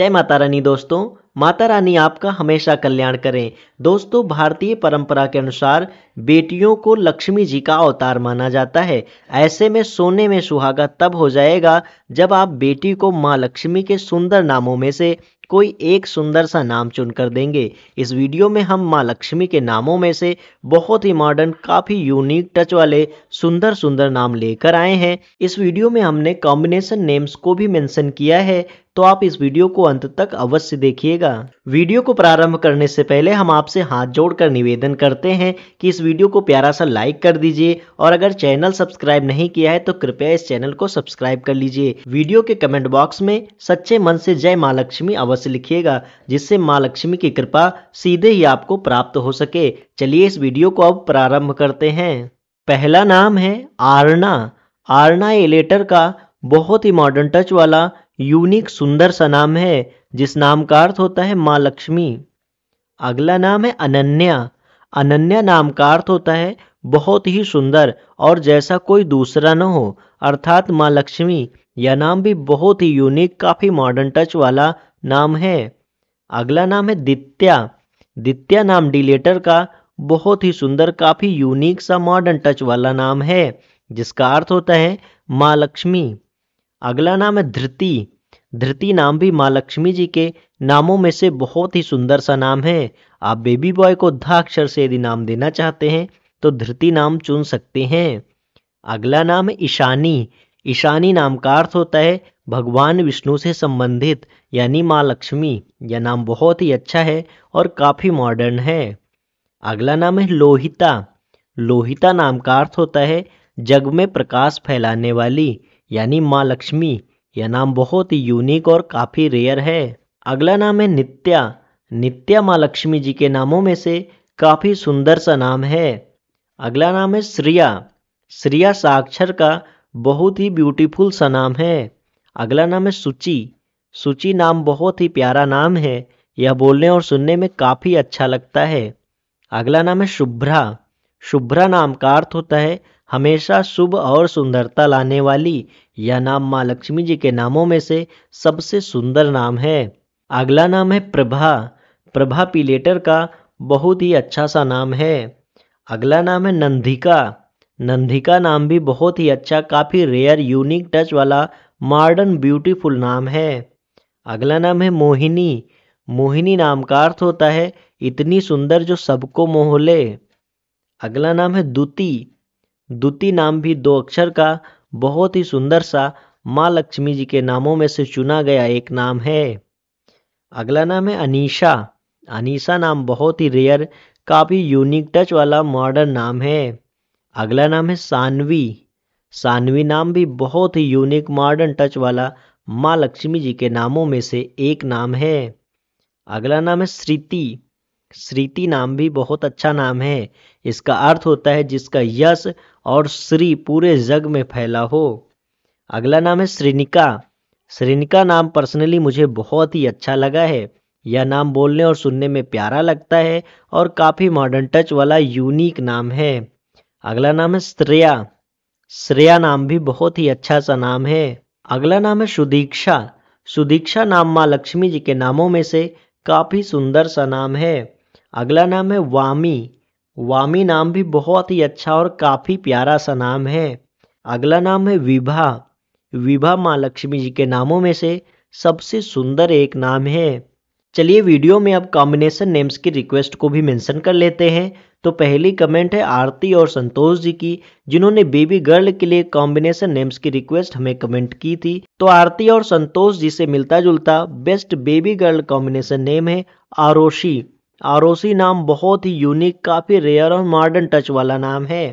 जय माता रानी दोस्तों माता रानी आपका हमेशा कल्याण करें दोस्तों भारतीय परंपरा के अनुसार बेटियों को लक्ष्मी जी का अवतार माना जाता है ऐसे में सोने में सुहागा तब हो जाएगा जब आप बेटी को माँ लक्ष्मी के सुंदर नामों में से कोई एक सुंदर सा नाम चुनकर देंगे इस वीडियो में हम माँ लक्ष्मी के नामों में से बहुत ही मॉडर्न काफ़ी यूनिक टच वाले सुंदर सुंदर नाम लेकर आए हैं इस वीडियो में हमने कॉम्बिनेशन नेम्स को भी मेंशन किया है तो आप इस वीडियो को अंत तक अवश्य देखिएगा वीडियो को प्रारंभ करने से पहले हम आपसे हाथ जोड़कर निवेदन करते हैं कि इस वीडियो को प्यारा सा लाइक कर दीजिए और अगर चैनल सब्सक्राइब नहीं किया है तो कृपया इस चैनल को सब्सक्राइब कर लीजिए वीडियो के कमेंट बॉक्स में सच्चे मन से जय माँ लक्ष्मी अवश्य लिखिएगा जिससे माँ लक्ष्मी की कृपा सीधे ही आपको प्राप्त हो सके चलिए इस वीडियो को अब प्रारंभ करते हैं पहला नाम है आरना आरना एलेटर का बहुत ही मॉडर्न टच वाला यूनिक सुंदर सा नाम है जिस नाम का अर्थ होता है माँ लक्ष्मी अगला नाम है अनन्या अनन्या नाम का अर्थ होता है बहुत ही सुंदर और जैसा कोई दूसरा न हो अर्थात माँ लक्ष्मी यह नाम भी बहुत ही यूनिक काफ़ी मॉडर्न टच वाला नाम है अगला नाम है दित्या दित्या नाम डिलेटर का बहुत ही सुंदर काफ़ी यूनिक सा मॉडर्न टच वाला नाम है जिसका अर्थ होता है माँ लक्ष्मी अगला नाम है धृति धृति नाम भी माँ लक्ष्मी जी के नामों में से बहुत ही सुंदर सा नाम है आप बेबी बॉय को धाक्षर से यदि नाम देना चाहते हैं तो धृति नाम चुन सकते हैं अगला नाम है ईशानी ईशानी नाम का अर्थ होता है भगवान विष्णु से संबंधित यानी माँ लक्ष्मी यह नाम बहुत ही अच्छा है और काफ़ी मॉडर्न है अगला नाम है लोहिता लोहिता नाम का अर्थ होता है जग में प्रकाश फैलाने वाली यानी माँ लक्ष्मी यह नाम बहुत ही यूनिक और काफ़ी रेयर है अगला नाम है नित्या नित्या माँ लक्ष्मी जी के नामों में से काफ़ी सुंदर सा नाम है अगला नाम है श्रिया श्रिया साक्षर का बहुत ही ब्यूटीफुल सा नाम है अगला नाम है सुचि सुचि नाम बहुत ही प्यारा नाम है यह बोलने और सुनने में काफ़ी अच्छा लगता है अगला नाम है शुभ्रा शुभ्रा नाम का अर्थ होता है हमेशा शुभ और सुंदरता लाने वाली यह नाम माँ लक्ष्मी जी के नामों में से सबसे सुंदर नाम है अगला नाम है प्रभा प्रभा पीलेटर का बहुत ही अच्छा सा नाम है अगला नाम है नंदिका नंदिका नाम भी बहुत ही अच्छा काफ़ी रेयर यूनिक टच वाला मॉडर्न ब्यूटीफुल नाम है अगला नाम है मोहिनी मोहिनी नाम का अर्थ होता है इतनी सुंदर जो सबको मोह ले अगला नाम है दुती द्वितीय नाम भी दो अक्षर का बहुत ही सुंदर सा माँ लक्ष्मी जी के नामों में से चुना गया एक नाम है अगला नाम है अनीशा अनीशा नाम बहुत ही रेयर काफ़ी यूनिक टच वाला मॉडर्न नाम है अगला नाम है सानवी सानवी नाम भी बहुत ही यूनिक मॉडर्न टच वाला माँ लक्ष्मी जी के नामों में से एक नाम है अगला नाम है श्रीति श्रीति नाम भी बहुत अच्छा नाम है इसका अर्थ होता है जिसका यश और श्री पूरे जग में फैला हो अगला नाम है श्रीनिका श्रीनिका नाम पर्सनली मुझे बहुत ही अच्छा लगा है यह नाम बोलने और सुनने में प्यारा लगता है और काफ़ी मॉडर्न टच वाला यूनिक नाम है अगला नाम है श्रेया श्रेया नाम भी बहुत ही अच्छा सा नाम है अगला नाम है सुदीक्षा सुदीक्षा नाम माँ लक्ष्मी जी के नामों में से काफ़ी सुंदर सा नाम है अगला नाम है वामी वामी नाम भी बहुत ही अच्छा और काफ़ी प्यारा सा नाम है अगला नाम है विभा विभा माँ लक्ष्मी जी के नामों में से सबसे सुंदर एक नाम है चलिए वीडियो में अब कॉम्बिनेशन नेम्स की रिक्वेस्ट को भी मेंशन कर लेते हैं तो पहली कमेंट है आरती और संतोष जी की जिन्होंने बेबी गर्ल के लिए कॉम्बिनेशन नेम्स की रिक्वेस्ट हमें कमेंट की थी तो आरती और संतोष जी से मिलता जुलता best baby girl combination name है आरोशी आर नाम बहुत ही यूनिक काफ़ी रेयर और मॉडर्न टच वाला नाम है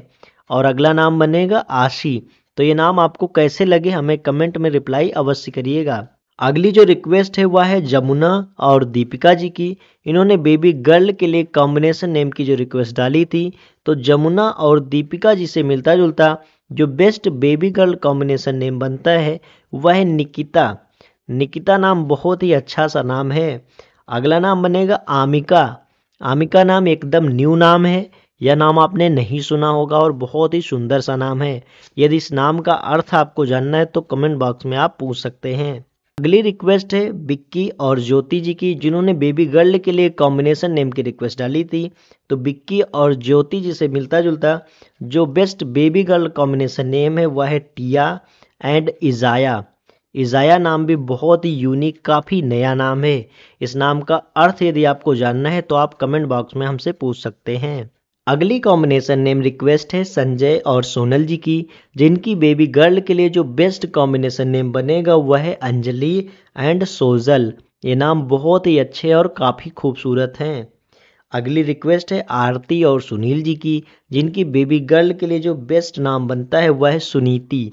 और अगला नाम बनेगा आशी तो ये नाम आपको कैसे लगे हमें कमेंट में रिप्लाई अवश्य करिएगा अगली जो रिक्वेस्ट है वह है जमुना और दीपिका जी की इन्होंने बेबी गर्ल के लिए कॉम्बिनेशन नेम की जो रिक्वेस्ट डाली थी तो जमुना और दीपिका जी से मिलता जुलता जो best baby girl combination name बनता है वह है निकिता निकिता नाम बहुत ही अच्छा सा नाम है अगला नाम बनेगा आमिका आमिका नाम एकदम न्यू नाम है यह नाम आपने नहीं सुना होगा और बहुत ही सुंदर सा नाम है यदि इस नाम का अर्थ आपको जानना है तो कमेंट बॉक्स में आप पूछ सकते हैं अगली रिक्वेस्ट है बिक्की और ज्योति जी की जिन्होंने बेबी गर्ल के लिए कॉम्बिनेशन नेम की रिक्वेस्ट डाली थी तो बिक्की और ज्योति जी से मिलता जुलता जो best baby girl combination name है वह है टिया एंड इजाया ईज़ाया नाम भी बहुत ही यूनिक काफ़ी नया नाम है इस नाम का अर्थ यदि आपको जानना है तो आप कमेंट बॉक्स में हमसे पूछ सकते हैं अगली कॉम्बिनेशन नेम रिक्वेस्ट है संजय और सोनल जी की जिनकी बेबी गर्ल के लिए जो बेस्ट कॉम्बिनेशन नेम बनेगा वह है अंजलि एंड सोजल ये नाम बहुत ही अच्छे और काफ़ी खूबसूरत हैं अगली रिक्वेस्ट है आरती और सुनील जी की जिनकी बेबी गर्ल के लिए जो बेस्ट नाम बनता है वह है सुनीति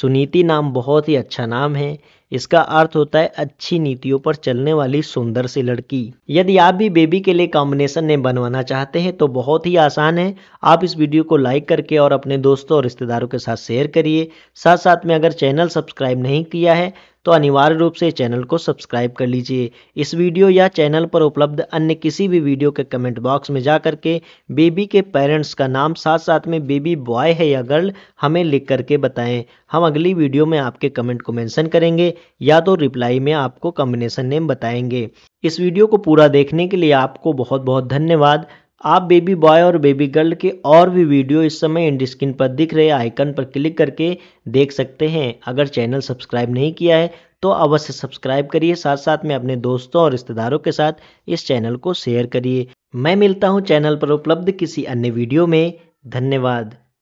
सुनीति नाम बहुत ही अच्छा नाम है इसका अर्थ होता है अच्छी नीतियों पर चलने वाली सुंदर सी लड़की यदि आप भी बेबी के लिए कॉम्बिनेशन नेम बनवाना चाहते हैं तो बहुत ही आसान है आप इस वीडियो को लाइक करके और अपने दोस्तों और रिश्तेदारों के साथ शेयर करिए साथ साथ में अगर चैनल सब्सक्राइब नहीं किया है तो अनिवार्य रूप से चैनल को सब्सक्राइब कर लीजिए इस वीडियो या चैनल पर उपलब्ध अन्य किसी भी वीडियो के कमेंट बॉक्स में जा करके बेबी के पेरेंट्स का नाम साथ साथ में बेबी बॉय है या गर्ल हमें लिख करके बताएं हम अगली वीडियो में आपके कमेंट को मेंशन करेंगे या तो रिप्लाई में आपको कॉम्बिनेशन नेम बताएंगे इस वीडियो को पूरा देखने के लिए आपको बहुत बहुत धन्यवाद आप बेबी बॉय और बेबी गर्ल के और भी वीडियो इस समय इंड स्क्रीन पर दिख रहे आइकन पर क्लिक करके देख सकते हैं अगर चैनल सब्सक्राइब नहीं किया है तो अवश्य सब्सक्राइब करिए साथ साथ में अपने दोस्तों और रिश्तेदारों के साथ इस चैनल को शेयर करिए मैं मिलता हूँ चैनल पर उपलब्ध किसी अन्य वीडियो में धन्यवाद